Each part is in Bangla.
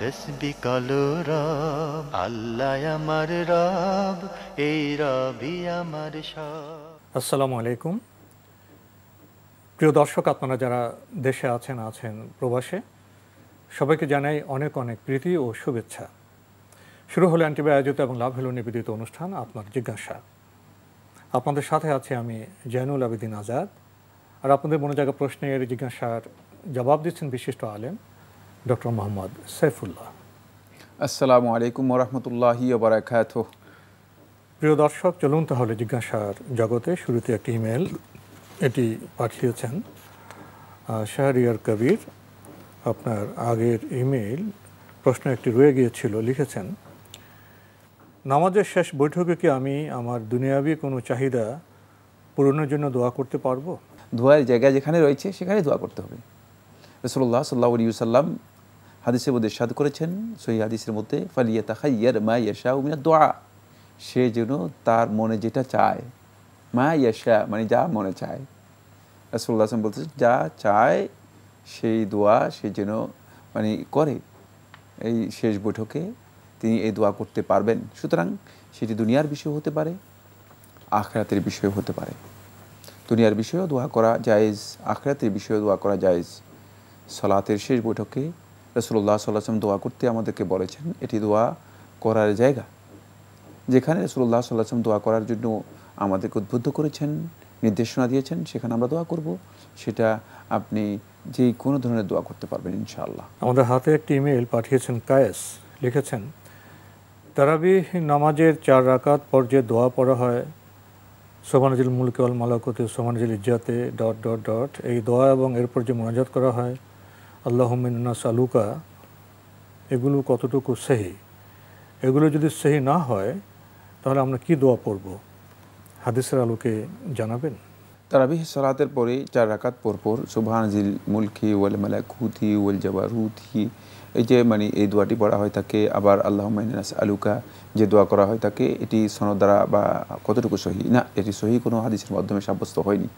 তসবি কালো রব আল্লাহ আমার রব এই রবি আমার সব আসসালামু আলাইকুম প্রিয় দর্শক আপনারা যারা দেশে আছেন আছেন প্রবাসে সবাইকে জানাই অনেক অনেক প্রীতি ও শুভেচ্ছা শুরু হলো অ্যান্টিবায় আয়োজিত এবং লাভ হলো নিবেদিত অনুষ্ঠান আপনার জিজ্ঞাসা আপনাদের সাথে আছে আমি জয়নুল আবেদিন আজাদ আর আপনাদের মনে জায়গা প্রশ্নের জিজ্ঞাসার জবাব দিচ্ছেন বিশিষ্ট আলেম ডক্টর মোহাম্মদ সাইফুল্লাহ আসসালামু আলাইকুম রহমতুল্লাহি বারাকাত প্রিয় দর্শক চলুন তাহলে জিজ্ঞাসার জগতে শুরুতে একটি ইমেল এটি পাঠিয়েছেন শাহরিয়ার কবির আপনার আগের ইমেল প্রশ্ন একটি রয়ে গিয়েছিল লিখেছেন নামাজের শেষ বৈঠকে কি আমি আমার দুনিয়াবি কোনো চাহিদা পূরণের জন্য দোয়া করতে পারবো দোয়ার জায়গা যেখানে রয়েছে সেখানে দোয়া করতে হবে রসুল্লাহ সাল্লাহ আলী সাল্লাম হাদিসের মধ্যে সাদ করেছেন সহি হাদিসের মধ্যে ফালিয়া তাহা ইয়ার মা ইয়াশা উমিনা দোয়া সে যেন তার মনে যেটা চায় মা ইয়াশা মানে যা মনে চায় রসুল্লাহ আসলাম বলতে যা চায় সেই দোয়া সে যেন মানে করে এই শেষ বৈঠকে তিনি এই দোয়া করতে পারবেন সুতরাং সেটি দুনিয়ার বিষয় হতে পারে আখরাতের বিষয় হতে পারে দুনিয়ার বিষয়েও দোয়া করা জায়েজ আখরাতের বিষয়েও দোয়া করা জায়েজ সলাতের শেষ বৈঠকে রসুল্লাহ সাল্লাম দোয়া করতে আমাদেরকে বলেছেন এটি দোয়া করার জায়গা যেখানে রসুল্লাহ সাল্লাম দোয়া করার জন্য আমাদেরকে উদ্বুদ্ধ করেছেন নির্দেশনা দিয়েছেন সেখানে আমরা দোয়া করব সেটা আপনি যে কোনো ধরনের দোয়া করতে পারবেন ইনশাআল্লাহ আমাদের হাতে একটি ইমেল পাঠিয়েছেন কায়েস লিখেছেন তারাবি নামাজের চার রাকাত পর যে দোয়া পড়া হয় সোমানজিল মুলকে অল মালাকতে সোমানজিল ইজাতে ডট ডট ডট এই দোয়া এবং এরপর যে মোনাজাত করা হয় আল্লাহমিনা সালুকা এগুলো কতটুকু সেহি এগুলো যদি সেহি না হয় তাহলে আমরা কি দোয়া পড়ব হাদিসের আলোকে জানাবেন তারাবিহ সালাতের পরে চার রাকাত পরপর সুবহানজিল মুলকি ওয়াল মালাকুতি ওয়াল রুথি এই যে মানে এই দোয়াটি পড়া হয় থাকে আবার আল্লাহ মাইনাস আলুকা যে দোয়া করা হয় থাকে এটি সনদ দ্বারা বা কতটুকু সহি না এটি সহি কোনো হাদিসের মাধ্যমে সাব্যস্ত হয়নি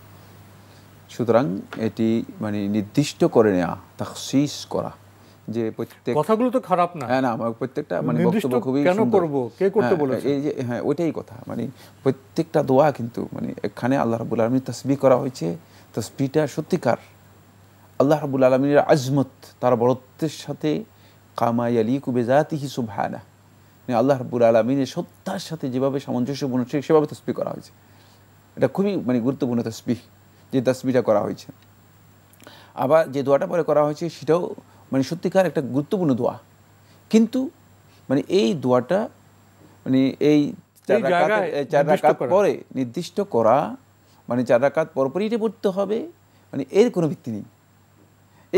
সুতরাং এটি মানে নির্দিষ্ট করে নেওয়া তাকসিস করা যে প্রত্যেক কথাগুলো তো খারাপ না হ্যাঁ না প্রত্যেকটা মানে বক্তব্য খুবই কেন করব কে করতে হ্যাঁ, বলেছে এই যে হ্যাঁ ওইটাই কথা মানে প্রত্যেকটা দোয়া কিন্তু মানে এখানে আল্লাহ রাব্বুল আলামিন তাসবিহ করা হয়েছে তাসবিহটা সত্যিকার আল্লাহ রাব্বুল আলামিনের আজমত তার বড়ত্বের সাথে কামা ইয়ালিকু কুবেজাতিহি সুবহানা মানে আল্লাহ রাব্বুল আলামিনের সত্তার সাথে যেভাবে সামঞ্জস্যপূর্ণ ঠিক সেভাবে তাসবিহ করা হয়েছে এটা খুবই মানে গুরুত্বপূর্ণ তাসবিহ যে তাসবিটা করা হয়েছে আবার যে দোয়াটা পরে করা হয়েছে সেটাও মানে সত্যিকার একটা গুরুত্বপূর্ণ দোয়া কিন্তু মানে এই দোয়াটা মানে এই চার রাকাত পরে নির্দিষ্ট করা মানে চার রাকাত পরপরই এটা পড়তে হবে মানে এর কোনো ভিত্তি নেই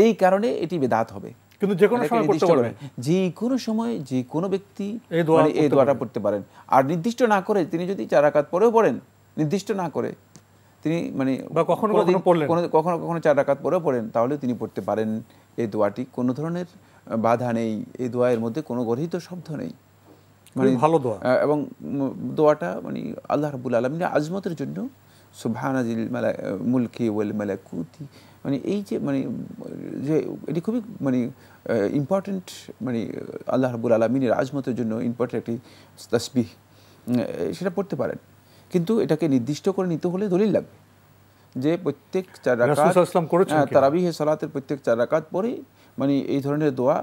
এই কারণে এটি বেদাত হবে কিন্তু যে কোনো মানে সময় করতে পারবেন যে কোনো সময় যে কোনো ব্যক্তি এই মানে দোয়াটা পড়তে পারেন আর নির্দিষ্ট না করে তিনি যদি চার রাকাত পরেও পড়েন নির্দিষ্ট না করে তিনি মানে কখনো কখনো পড়লেন কখনো কখনো চার রাকাত পরেও পড়েন তাহলে তিনি পড়তে পারেন এই দোয়াটি কোনো ধরনের বাধা নেই এই দোয়ায়ের মধ্যে কোনো গরহিত শব্দ নেই মানে ভালো দোয়া এবং দোয়াটা মানে আল্লাহ রাব্বুল আলামিনের আজমতের জন্য সুভানাজিল মালা মুলকি ওয়াল মালাকুতি মানে এই যে মানে যে এটি খুবই মানে ইম্পর্টেন্ট মানে আল্লাহ রাবুল আলমিনের আজমতের জন্য ইম্পর্টেন্ট একটি তসবিহ সেটা পড়তে পারেন কিন্তু এটাকে নির্দিষ্ট করে নিতে হলে দলিল লাগবে যে প্রত্যেক চার রাকাত হ্যাঁ, তারাবিহ সালাতের প্রত্যেক চার রাকাত পরে মানে এই ধরনের দোয়া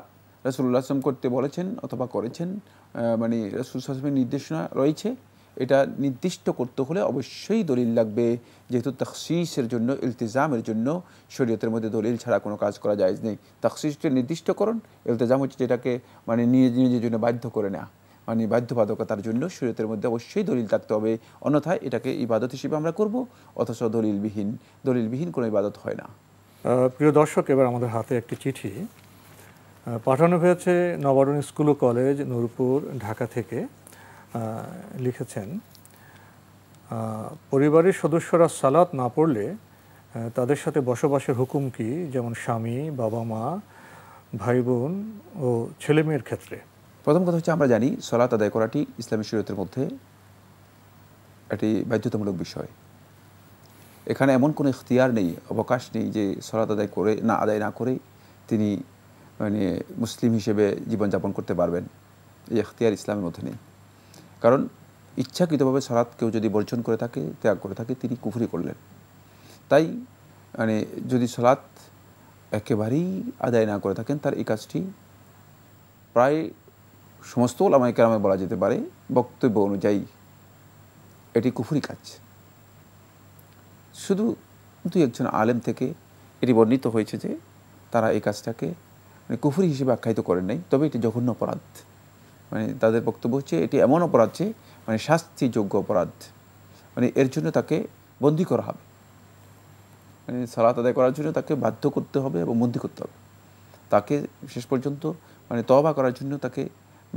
রাসুল্লাহ আসলাম করতে বলেছেন অথবা করেছেন মানে রাসুল আসলামের নির্দেশনা রয়েছে এটা নির্দিষ্ট করতে হলে অবশ্যই দলিল লাগবে যেহেতু তাকসিসের জন্য ইলতিজামের জন্য শরীয়তের মধ্যে দলিল ছাড়া কোনো কাজ করা যায় নেই তাকসিসটা নির্দিষ্টকরণ ইলতিজাম হচ্ছে যেটাকে মানে নিজে নিজের জন্য বাধ্য করে নেওয়া মানে বাধ্যবাধকতার জন্য শরীয়তের মধ্যে অবশ্যই দলিল থাকতে হবে অন্যথায় এটাকে ইবাদত হিসেবে আমরা করব অথচ দলিলবিহীন দলিলবিহীন কোনো ইবাদত হয় না প্রিয় দর্শক এবার আমাদের হাতে একটি চিঠি পাঠানো হয়েছে নবারণ স্কুল ও কলেজ নূরপুর ঢাকা থেকে লিখেছেন পরিবারের সদস্যরা সালাত না পড়লে তাদের সাথে বসবাসের হুকুম কি যেমন স্বামী বাবা মা ভাই বোন ও ছেলেমেয়ের ক্ষেত্রে প্রথম কথা হচ্ছে আমরা জানি সলাত আদায় করাটি ইসলামী শরীয়তের মধ্যে একটি বাধ্যতামূলক বিষয় এখানে এমন কোনো ইখতিয়ার নেই অবকাশ নেই যে সলাত আদায় করে না আদায় না করে তিনি মানে মুসলিম হিসেবে জীবনযাপন করতে পারবেন এই এখতিয়ার ইসলামের মধ্যে নেই কারণ ইচ্ছাকৃতভাবে সলাৎ কেউ যদি বর্জন করে থাকে ত্যাগ করে থাকে তিনি কুফরি করলেন তাই মানে যদি সলাৎ একেবারেই আদায় না করে থাকেন তার এই কাজটি প্রায় সমস্ত ওলামাই কেরামে বলা যেতে পারে বক্তব্য অনুযায়ী এটি কুফুরি কাজ শুধু দু একজন আলেম থেকে এটি বর্ণিত হয়েছে যে তারা এই কাজটাকে মানে কুফুরি হিসেবে আখ্যায়িত করেন নাই তবে এটি জঘন্য অপরাধ মানে তাদের বক্তব্য হচ্ছে এটি এমন অপরাধ যে মানে শাস্তিযোগ্য অপরাধ মানে এর জন্য তাকে বন্দি করা হবে মানে সালাত আদায় করার জন্য তাকে বাধ্য করতে হবে এবং বন্দি করতে হবে তাকে শেষ পর্যন্ত মানে তবা করার জন্য তাকে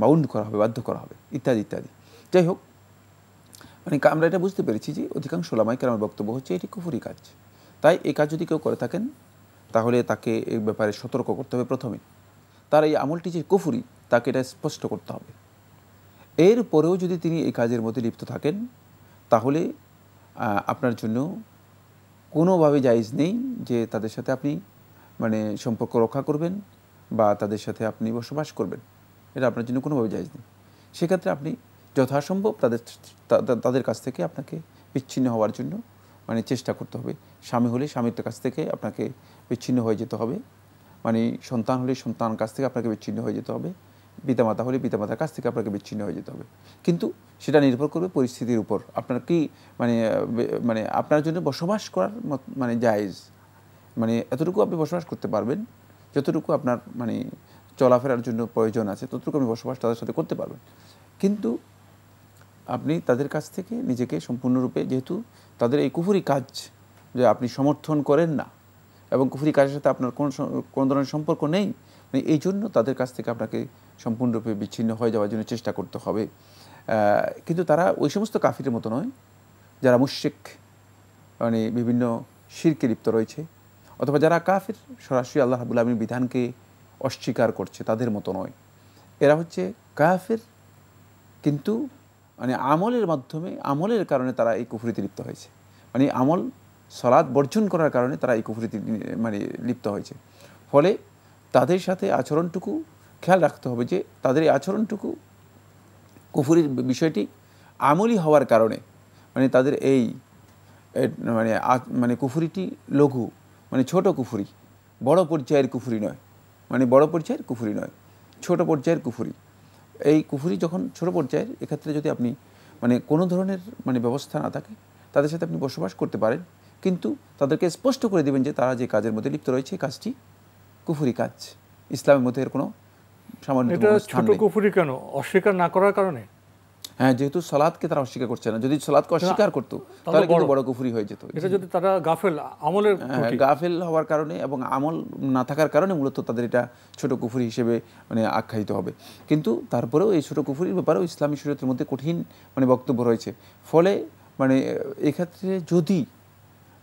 বাউন্ড করা হবে বাধ্য করা হবে ইত্যাদি ইত্যাদি যাই হোক মানে আমরা এটা বুঝতে পেরেছি যে অধিকাংশ লামাইকে আমার বক্তব্য হচ্ছে এটি কুফুরি কাজ তাই এই কাজ যদি কেউ করে থাকেন তাহলে তাকে এই ব্যাপারে সতর্ক করতে হবে প্রথমে তার এই আমলটি যে কুফুরি তাকে এটা স্পষ্ট করতে হবে এর পরেও যদি তিনি এই কাজের মধ্যে লিপ্ত থাকেন তাহলে আপনার জন্য কোনোভাবে জায়জ নেই যে তাদের সাথে আপনি মানে সম্পর্ক রক্ষা করবেন বা তাদের সাথে আপনি বসবাস করবেন এটা আপনার জন্য কোনোভাবে জায়জ নেই সেক্ষেত্রে আপনি যথাসম্ভব তাদের তাদের কাছ থেকে আপনাকে বিচ্ছিন্ন হওয়ার জন্য মানে চেষ্টা করতে হবে স্বামী হলে স্বামীর কাছ থেকে আপনাকে বিচ্ছিন্ন হয়ে যেতে হবে মানে সন্তান হলে সন্তান কাছ থেকে আপনাকে বিচ্ছিন্ন হয়ে যেতে হবে পিতামাতা হলে পিতামাতার কাছ থেকে আপনাকে বিচ্ছিন্ন হয়ে যেতে হবে কিন্তু সেটা নির্ভর করবে পরিস্থিতির উপর আপনার কি মানে মানে আপনার জন্য বসবাস করার মানে জায়েজ মানে এতটুকু আপনি বসবাস করতে পারবেন যতটুকু আপনার মানে চলাফেরার জন্য প্রয়োজন আছে ততটুকু আপনি বসবাস তাদের সাথে করতে পারবেন কিন্তু আপনি তাদের কাছ থেকে নিজেকে সম্পূর্ণরূপে যেহেতু তাদের এই কুফুরি কাজ যে আপনি সমর্থন করেন না এবং কুফুরি কাজের সাথে আপনার কোন কোনো ধরনের সম্পর্ক নেই মানে এই জন্য তাদের কাছ থেকে আপনাকে সম্পূর্ণরূপে বিচ্ছিন্ন হয়ে যাওয়ার জন্য চেষ্টা করতে হবে কিন্তু তারা ওই সমস্ত কাফিরের মতো নয় যারা মুশিক মানে বিভিন্ন শিরকে লিপ্ত রয়েছে অথবা যারা কাফির সরাসরি আল্লাহ রাবুল আলমীর বিধানকে অস্বীকার করছে তাদের মতো নয় এরা হচ্ছে কাফের কিন্তু মানে আমলের মাধ্যমে আমলের কারণে তারা এই কুফুরিতে লিপ্ত হয়েছে মানে আমল সলাদ বর্জন করার কারণে তারা এই কুফুরিতে মানে লিপ্ত হয়েছে ফলে তাদের সাথে আচরণটুকু খেয়াল রাখতে হবে যে তাদের এই আচরণটুকু কুফুরির বিষয়টি আমলি হওয়ার কারণে মানে তাদের এই মানে মানে কুফুরিটি লঘু মানে ছোট কুফুরি বড় পর্যায়ের কুফুরি নয় মানে বড় পর্যায়ের কুফুরি নয় ছোট পর্যায়ের কুফুরি এই কুফুরি যখন ছোট পর্যায়ের এক্ষেত্রে যদি আপনি মানে কোনো ধরনের মানে ব্যবস্থা না থাকে তাদের সাথে আপনি বসবাস করতে পারেন কিন্তু তাদেরকে স্পষ্ট করে দেবেন যে তারা যে কাজের মধ্যে লিপ্ত রয়েছে কাজটি কুফুরি কাজ ইসলামের মধ্যে এর কোনো সামান্য ছোট কুফুরি কেন অস্বীকার না করার কারণে হ্যাঁ যেহেতু সলাদকে তারা অস্বীকার করছে না যদি সলাদকে অস্বীকার করতো তাহলে কিন্তু বড় কুফুরি হয়ে যেত এটা যদি তারা গাফেল আমলের হ্যাঁ, গাফেল হওয়ার কারণে এবং আমল না থাকার কারণে মূলত তাদের এটা ছোট কুফুরি হিসেবে মানে আখ্যায়িত হবে কিন্তু তারপরেও এই ছোট কুফুরির ব্যাপারেও ইসলামী শরীয়তের মধ্যে কঠিন মানে বক্তব্য রয়েছে ফলে মানে এক্ষেত্রে যদি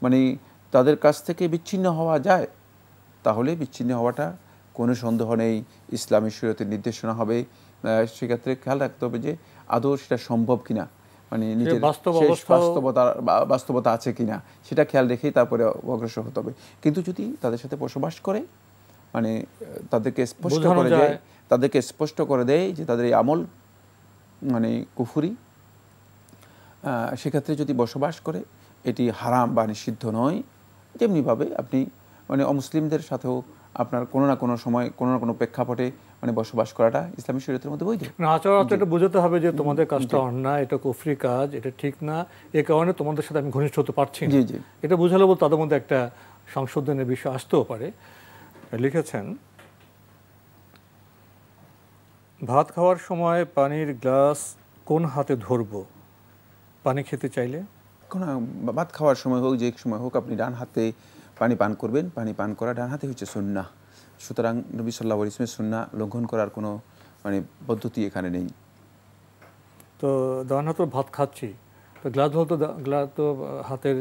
মানে তাদের কাছ থেকে বিচ্ছিন্ন হওয়া যায় তাহলে বিচ্ছিন্ন হওয়াটা কোনো সন্দেহ নেই ইসলামী শরীয়তের নির্দেশনা হবে সেক্ষেত্রে খেয়াল রাখতে হবে যে আদৌ সেটা সম্ভব কিনা মানে নিজের বাস্তবতা বাস্তবতা আছে কিনা সেটা খেয়াল রেখেই তারপরে অগ্রসর হতে হবে কিন্তু যদি তাদের সাথে বসবাস করে মানে তাদেরকে স্পষ্ট করে দেয় তাদেরকে স্পষ্ট করে দেয় যে তাদের এই আমল মানে কুফুরি সেক্ষেত্রে যদি বসবাস করে এটি হারাম বা নিষিদ্ধ নয় তেমনিভাবে আপনি মানে অমুসলিমদের সাথেও আপনার কোনো না কোনো সময় কোনো না কোনো প্রেক্ষাপটে মানে বসবাস করাটা ইসলামী শরীয়তের মধ্যে বৈধ না আচরণ এটা বোঝাতে হবে যে তোমাদের কাজটা অন্যায় এটা কুফরি কাজ এটা ঠিক না এ কারণে তোমাদের সাথে আমি ঘনিষ্ঠ হতে পারছি জি জি এটা বোঝালে বল তাদের মধ্যে একটা সংশোধনের বিষয় আসতেও পারে লিখেছেন ভাত খাওয়ার সময় পানির গ্লাস কোন হাতে ধরব পানি খেতে চাইলে কোনো ভাত খাওয়ার সময় হোক যে সময় হোক আপনি ডান হাতে পানি পান করবেন পানি পান করা ডান হাতে হচ্ছে সুন্না সুতরাং নবী সাল্লা ইসমের সুন্না লঙ্ঘন করার কোনো মানে পদ্ধতি এখানে নেই তো ডান হাতে ভাত খাচ্ছি তো গ্লাস হতো গ্লাস তো হাতের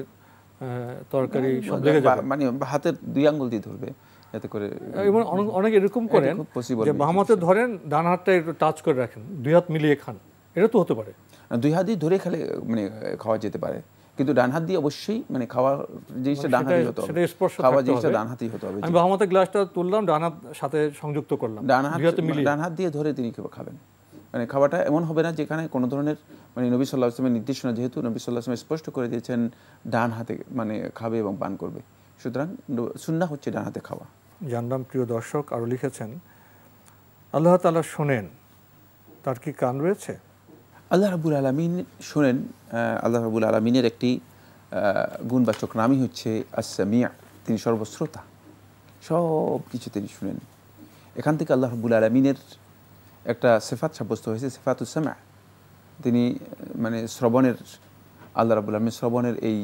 তরকারি মানে সব মানে হাতের দুই আঙ্গুল দিয়ে ধরবে যাতে করে এবং মানে অনেকে এরকম করেন যে বাম ধরেন ডান হাতটা একটু টাচ করে রাখেন দুই হাত মিলিয়ে খান এটা তো হতে পারে দুই হাত দিয়ে ধরে খেলে মানে খাওয়া যেতে পারে কিন্তু ডান হাত দিয়ে অবশ্যই মানে খাওয়ার জিনিসটা মানে ডান হাতি হতে হবে খাওয়ার জিনিসটা ডান হাতই হতে হবে আমি বাহামতের গ্লাসটা তুললাম ডান হাত সাথে সংযুক্ত করলাম ডান হাত ডান হাত দিয়ে ধরে তিনি খাবেন মানে খাওয়াটা এমন হবে না যেখানে কোনো ধরনের মানে নবী সাল্লাহ আসলামের নির্দেশনা যেহেতু নবী সাল্লাহ আসলাম স্পষ্ট করে দিয়েছেন ডান হাতে মানে খাবে এবং পান করবে সুতরাং সুন্না হচ্ছে ডান হাতে খাওয়া জানলাম প্রিয় দর্শক আরও লিখেছেন আল্লাহ তালা শোনেন তার কি কান রয়েছে আল্লাহ রাবুল আলমিন শোনেন আল্লাহ রাবুল আলমিনের একটি গুণবাচক নামই হচ্ছে আসামিয়া তিনি সর্বশ্রোতা সব কিছু তিনি শুনেন এখান থেকে আল্লাহ রাবুল আলমিনের একটা সেফাত সাব্যস্ত হয়েছে সেফাতুসামা তিনি মানে শ্রবণের আল্লাহ রাবুল আলমিন শ্রবণের এই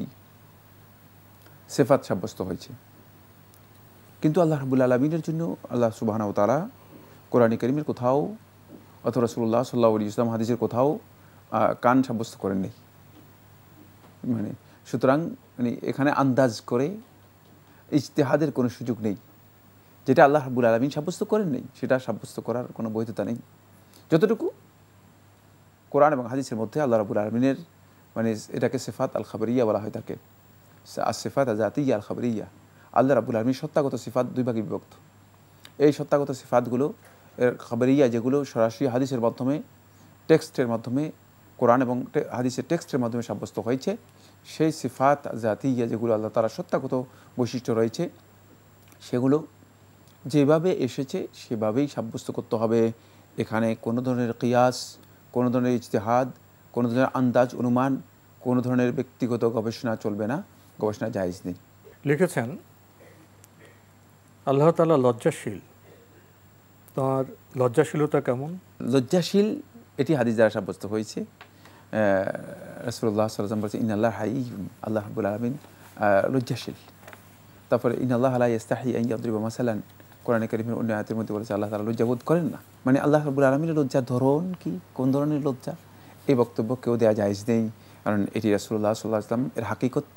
সেফাত সাব্যস্ত হয়েছে কিন্তু আল্লাহ রাবুল আলমিনের জন্য আল্লাহ সুবাহানাও তারা কোরআনী করিমের কোথাও অথবা রসুল্লাহ সাল্লাহ ইসলাম হাদিসের কোথাও কান সাব্যস্ত করেন নেই মানে সুতরাং মানে এখানে আন্দাজ করে ইজতেহাদের কোনো সুযোগ নেই যেটা আল্লাহ হাবুল আলমিন সাব্যস্ত করেন নেই সেটা সাব্যস্ত করার কোনো বৈধতা নেই যতটুকু কোরআন এবং হাদিসের মধ্যে আল্লাহ রাবুল আলমিনের মানে এটাকে সেফাত আল খাবরিয়া বলা হয় তাকে আর সেফাত জাতিয়া আল খাবরিয়া আল্লাহ রাবুল আলমিন সত্তাগত সিফাত দুই ভাগে বিভক্ত এই সত্তাগত সিফাতগুলো এর খাবরিয়া যেগুলো সরাসরি হাদিসের মাধ্যমে টেক্সটের মাধ্যমে কোরআন এবং হাদিসের টেক্সটের মাধ্যমে সাব্যস্ত হয়েছে সেই সিফাত ইয়া যেগুলো আল্লাহ তারা সত্যাগত বৈশিষ্ট্য রয়েছে সেগুলো যেভাবে এসেছে সেভাবেই সাব্যস্ত করতে হবে এখানে কোনো ধরনের কিয়াস কোনো ধরনের ইজতেহাদ কোনো ধরনের আন্দাজ অনুমান কোনো ধরনের ব্যক্তিগত গবেষণা চলবে না গবেষণা জায়জ নেই লিখেছেন আল্লাহ তালা লজ্জাশীল তার লজ্জাশীলতা কেমন লজ্জাশীল এটি হাদিস দ্বারা সাব্যস্ত হয়েছে রসুল্লাহ সাল্লাম বলছে আল্লাহ হাই আল্লাহ রবুল আলমিন লজ্জাশীল তারপরে আল্লাহ আলাই ইস্তাহি আইন আব্দুল মাসালান কোরআনে করিমের অন্য আয়াতের মধ্যে বলেছে আল্লাহ তালা লজ্জাবোধ করেন না মানে আল্লাহ রবুল আলমিনের লজ্জার ধরন কি কোন ধরনের লজ্জা এই বক্তব্য কেউ দেওয়া যায়জ নেই কারণ এটি রসুল্লাহ সাল্লাহ আসলাম এর হাকিকত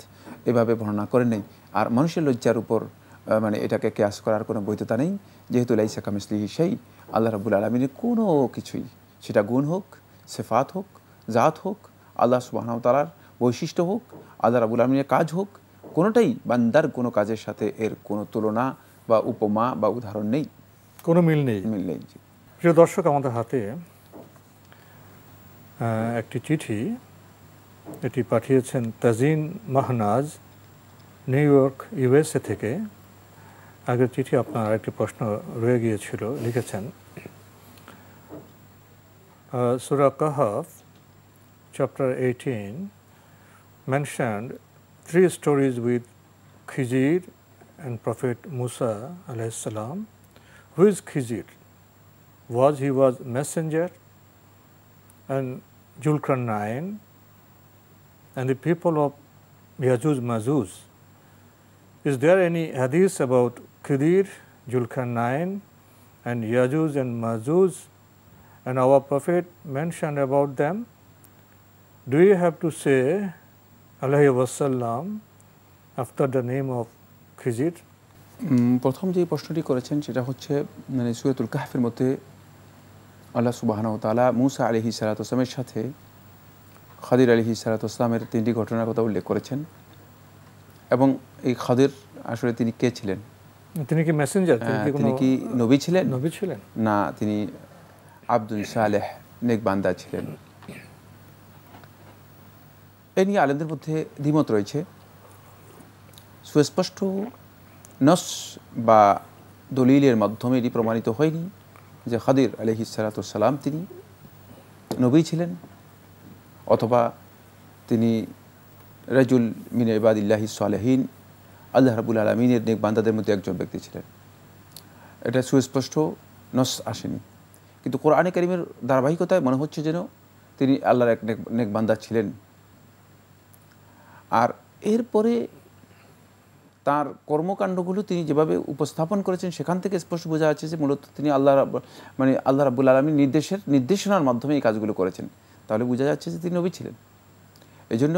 এভাবে বর্ণনা করে নেই আর মানুষের লজ্জার উপর মানে এটাকে ক্যাশ করার কোনো বৈধতা নেই যেহেতু লাইসা কামিসলি সেই আল্লাহ রাবুল আলমিনের কোনো কিছুই সেটা গুণ হোক সেফাত হোক জাত হোক আল্লাহ সুবাহতালার বৈশিষ্ট্য হোক আল্লাহ রাবুল আলমিনের কাজ হোক কোনোটাই বান্দার কোনো কাজের সাথে এর কোনো তুলনা বা উপমা বা উদাহরণ নেই কোনো মিল নেই মিল নেই প্রিয় দর্শক আমাদের হাতে একটি চিঠি এটি পাঠিয়েছেন Tajin Mahnaz New York USA থেকে আগের চিঠি আপনার আরেকটি প্রশ্ন রয়ে গিয়েছিল লিখেছেন সুরা কাহাফ chapter 18 mentioned three stories with Khizir and Prophet Musa salam. Who is Khizir? Was he was messenger and Julkarnain and the people of Yajuj Mazuz? Is there any hadith about Khidir, Julkarnain and Yajuz and Mazuz, and our Prophet mentioned about them? do you have to say আলহি ওয়াসাল্লাম after the name of Khizir প্রথম যে প্রশ্নটি করেছেন সেটা হচ্ছে মানে সুরাতুল কাহফের মধ্যে আল্লাহ সুবাহানহ তালা মুসা আলহি সালাতামের সাথে খাদির আলহি সালাতামের তিনটি ঘটনার কথা উল্লেখ করেছেন এবং এই খাদের আসলে তিনি কে ছিলেন তিনি কি মেসেঞ্জার তিনি কি নবী ছিলেন নবী ছিলেন না তিনি আব্দুল সালেহ নেক বান্দা ছিলেন এ নিয়ে আলেমদের মধ্যে দ্বিমত রয়েছে সুস্পষ্ট নস বা দলিলের মাধ্যমে এটি প্রমাণিত হয়নি যে খাদির আলহি সালাতাম তিনি নবী ছিলেন অথবা তিনি রাজুল মিন ইল্লাহি সালেহীন আল্লাহ রাবুল আলমিনের নেক বান্দাদের মধ্যে একজন ব্যক্তি ছিলেন এটা সুস্পষ্ট নস আসেনি কিন্তু কোরআনে কারিমের ধারাবাহিকতায় মনে হচ্ছে যেন তিনি আল্লাহর এক নেক বান্দা ছিলেন আর এরপরে তার কর্মকাণ্ডগুলো তিনি যেভাবে উপস্থাপন করেছেন সেখান থেকে স্পষ্ট বোঝা যাচ্ছে যে মূলত তিনি আল্লাহ মানে আল্লাহ রাবুল আলমীর নির্দেশের নির্দেশনার মাধ্যমে এই কাজগুলো করেছেন তাহলে বোঝা যাচ্ছে যে তিনি নবী ছিলেন এই জন্য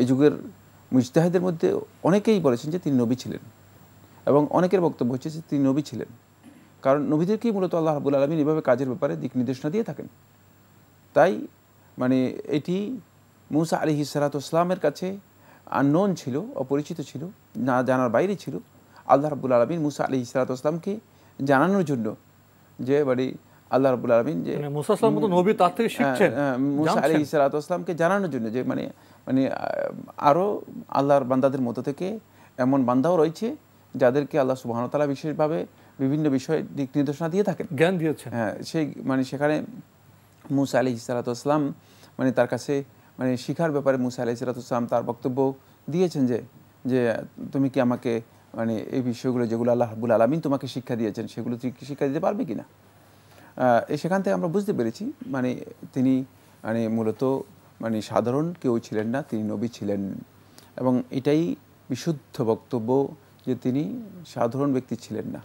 এই যুগের মুজতাহিদের মধ্যে অনেকেই বলেছেন যে তিনি নবী ছিলেন এবং অনেকের বক্তব্য হচ্ছে যে তিনি নবী ছিলেন কারণ নবীদেরকেই মূলত আল্লাহ রাবুল আলমিন এভাবে কাজের ব্যাপারে দিক নির্দেশনা দিয়ে থাকেন তাই মানে এটি মৌসা আলি হিসারাত ইসলামের কাছে আননোন ছিল অপরিচিত ছিল না জানার বাইরে ছিল আল্লাহ রাবুল আলমিন মুসা আলী ইসলাতামকে জানানোর জন্য যে বাড়ি আল্লাহ রাবুল আলমিন যে মানে মুসা আলী হ্যাঁ, হ্যাঁ, ইসলাতামকে জানানোর জন্য যে মানে মানে আরও আল্লাহর বান্দাদের মতো থেকে এমন বান্দাও রয়েছে যাদেরকে আল্লাহ সুবাহতালা বিশেষভাবে বিভিন্ন বিষয়ে দিক নির্দেশনা দিয়ে থাকেন জ্ঞান দিয়েছে হ্যাঁ সেই মানে সেখানে মুসা আলী ইসালাতাম মানে তার কাছে মানে শিখার ব্যাপারে মুসা আলাহ ইসরাতুসলাম তার বক্তব্য দিয়েছেন যে যে তুমি কি আমাকে মানে এই বিষয়গুলো যেগুলো আল্লাহ হাবুল আলমিন তোমাকে শিক্ষা দিয়েছেন সেগুলো তুমি কি শিক্ষা দিতে পারবে কি না সেখান থেকে আমরা বুঝতে পেরেছি মানে তিনি মানে মূলত মানে সাধারণ কেউ ছিলেন না তিনি নবী ছিলেন এবং এটাই বিশুদ্ধ বক্তব্য যে তিনি সাধারণ ব্যক্তি ছিলেন না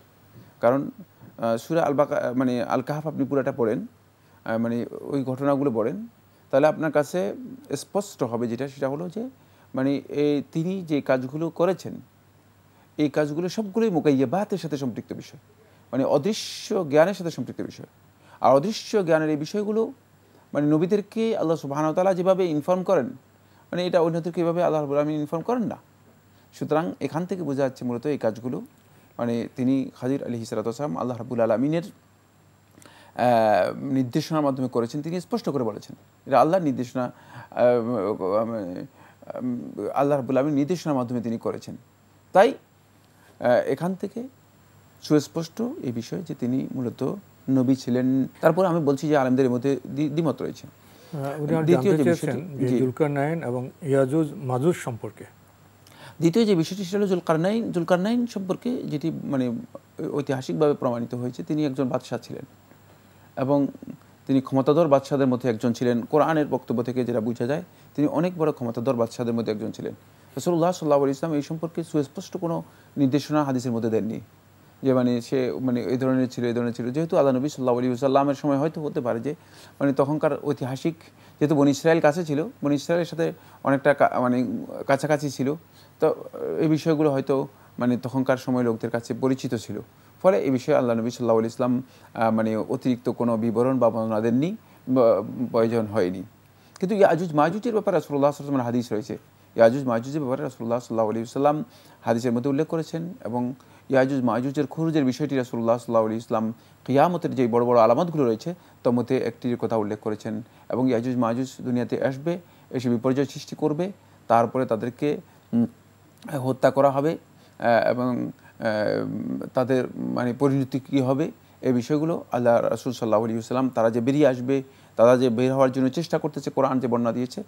কারণ সুরা আলবাকা মানে আল কাহাফ আপনি পুরাটা পড়েন মানে ওই ঘটনাগুলো পড়েন তাহলে আপনার কাছে স্পষ্ট হবে যেটা সেটা হলো যে মানে তিনি যে কাজগুলো করেছেন এই কাজগুলো সবগুলোই মোকাইয়া বাতের সাথে সম্পৃক্ত বিষয় মানে অদৃশ্য জ্ঞানের সাথে সম্পৃক্ত বিষয় আর অদৃশ্য জ্ঞানের এই বিষয়গুলো মানে নবীদেরকে আল্লাহ সুবাহানতালা যেভাবে ইনফর্ম করেন মানে এটা অন্যদেরকে এভাবে আল্লাহ আলমিন ইনফর্ম করেন না সুতরাং এখান থেকে বোঝা যাচ্ছে মূলত এই কাজগুলো মানে তিনি খাজির আলী হিসালাম আল্লাহ রাবুল আলমিনের নির্দেশনার মাধ্যমে করেছেন তিনি স্পষ্ট করে বলেছেন এটা আল্লাহর নির্দেশনা আল্লাহ রাবুল আলমীর নির্দেশনার মাধ্যমে তিনি করেছেন তাই এখান থেকে সুস্পষ্ট এই বিষয়ে যে তিনি মূলত নবী ছিলেন তারপর আমি বলছি যে আলমদের মধ্যে দ্বিমত রয়েছে হ্যাঁ, দ্বিতীয় যে বিষয়টি সেটা হলো জুলকারনাইন জুলকারনাইন সম্পর্কে যেটি মানে ঐতিহাসিকভাবে প্রমাণিত হয়েছে তিনি একজন বাদশাহ ছিলেন এবং তিনি ক্ষমতাধর বাদশাদের মধ্যে একজন ছিলেন কোরআনের বক্তব্য থেকে যেটা বোঝা যায় তিনি অনেক বড় ক্ষমতাধর বাদশাদের মধ্যে একজন ছিলেন রসুল্লাহ সাল্লাহ ইসলাম এই সম্পর্কে সুস্পষ্ট কোনো নির্দেশনা হাদিসের মধ্যে দেননি যে মানে সে মানে এই ধরনের ছিল এই ধরনের ছিল যেহেতু আল্লাহ নবী সাল্লাহ আলী সাল্লামের সময় হয়তো হতে পারে যে মানে তখনকার ঐতিহাসিক যেহেতু বন ইসরায়েল কাছে ছিল বন ইসরায়েলের সাথে অনেকটা মানে কাছাকাছি ছিল তো এই বিষয়গুলো হয়তো মানে তখনকার সময় লোকদের কাছে পরিচিত ছিল ফলে এই বিষয়ে আল্লাহ নবী সাল্লাহ ইসলাম মানে অতিরিক্ত কোনো বিবরণ বা বর্ণনা দেননি প্রয়োজন হয়নি কিন্তু ইয়াজুজ মাজুজের ব্যাপারে রাসুল্লাহ আসলামের হাদিস রয়েছে ইয়াজুজ মাজুজের ব্যাপারে রাসুল্লাহ সাল্লাহ আলী ইসলাম হাদিসের মধ্যে উল্লেখ করেছেন এবং ইয়াজুজ মাজুজের খুরুজের বিষয়টি রাসুল্লাহ সাল্লাহ আলী ইসলাম কিয়ামতের যে বড় বড় আলামতগুলো রয়েছে তার মধ্যে একটির কথা উল্লেখ করেছেন এবং ইয়াজুজ মাজুজ দুনিয়াতে আসবে এসে বিপর্যয় সৃষ্টি করবে তারপরে তাদেরকে হত্যা করা হবে এবং তাদের মানে পরিণতি কী হবে এই বিষয়গুলো আল্লাহ রসুল সাল্লাহ আলী সাল্লাম তারা যে বেরিয়ে আসবে তারা যে বের হওয়ার জন্য চেষ্টা করতেছে কোরআন যে বর্ণনা দিয়েছে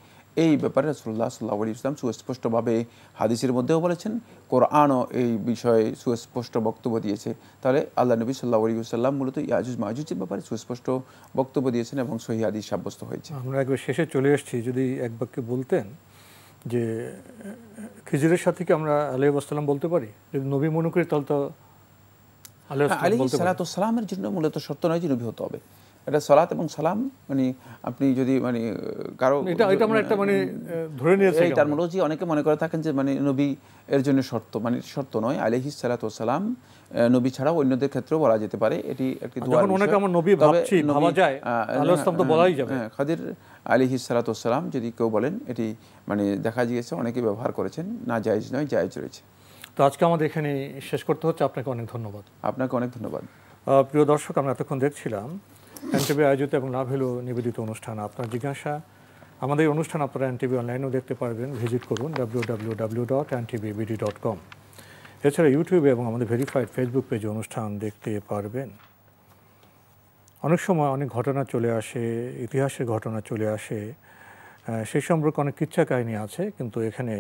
এই ব্যাপারে রসুল্লাহ সাল্লাহ আলী ইসলাম সুস্পষ্টভাবে হাদিসের মধ্যেও বলেছেন কোরআনও এই বিষয়ে সুস্পষ্ট বক্তব্য দিয়েছে তাহলে আল্লাহ নবী সাল্লাহ আলী সাল্লাম মূলত ইয়াজুজ মাহুজের ব্যাপারে সুস্পষ্ট বক্তব্য দিয়েছেন এবং সহি হাদিস সাব্যস্ত হয়েছে আমরা একবার শেষে চলে এসেছি যদি এক বাক্যে বলতেন যে খিজুরের সাথে কি আমরা আলহ আসসালাম বলতে পারি যদি নবী মনে করি তাহলে তো আলী সালাতামের জন্য মূলত সত্য নয় যে নবী হতে হবে এটা সালাত এবং সালাম মানে আপনি যদি মানে কারো আমরা একটা মানে ধরে নিয়েছি এই টার্মোলজি অনেকে মনে করে থাকেন যে মানে নবী এর জন্য শর্ত মানে শর্ত নয় আলাইহি সালাতু সালাম নবী ছাড়া অন্যদের ক্ষেত্রেও বলা যেতে পারে এটি একটি দোয়া অনেকে আমার নবী ভাবছি ভাবা যায় আলাইহিস তো হ্যাঁ, বলাই যাবে হ্যাঁ খাদির আলী হিসালাতাম যদি কেউ বলেন এটি মানে দেখা গিয়েছে অনেকে ব্যবহার করেছেন না জায়জ নয় জায়জ রয়েছে তো আজকে আমাদের এখানে শেষ করতে হচ্ছে আপনাকে অনেক ধন্যবাদ আপনাকে অনেক ধন্যবাদ প্রিয় দর্শক আমরা এতক্ষণ দেখছিলাম এনটিভি আয়োজিত এবং লাভেলো নিবেদিত অনুষ্ঠান আপনার জিজ্ঞাসা আমাদের অনুষ্ঠান আপনারা এনটিভি অনলাইনেও দেখতে পারবেন ভিজিট করুন W W W dot NTVBD dot com এছাড়া ইউটিউবে এবং আমাদের ভেরিফাইড ফেসবুক পেজে অনুষ্ঠান দেখতে পারবেন অনেক সময় অনেক ঘটনা চলে আসে ইতিহাসের ঘটনা চলে আসে সেই সম্পর্কে অনেক কিচ্ছা কাহিনী আছে কিন্তু এখানে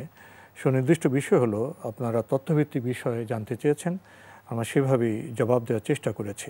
সুনির্দিষ্ট বিষয় হলো আপনারা তথ্যভিত্তিক বিষয়ে জানতে চেয়েছেন আমরা সেভাবেই জবাব দেওয়ার চেষ্টা করেছি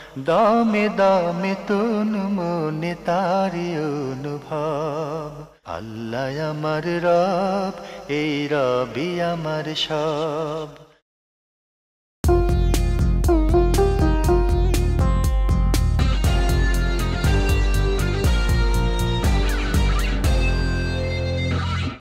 দমে দমে তন মনে তারি অনুভব আল্লাহ আমার রব এই রবি আমার সব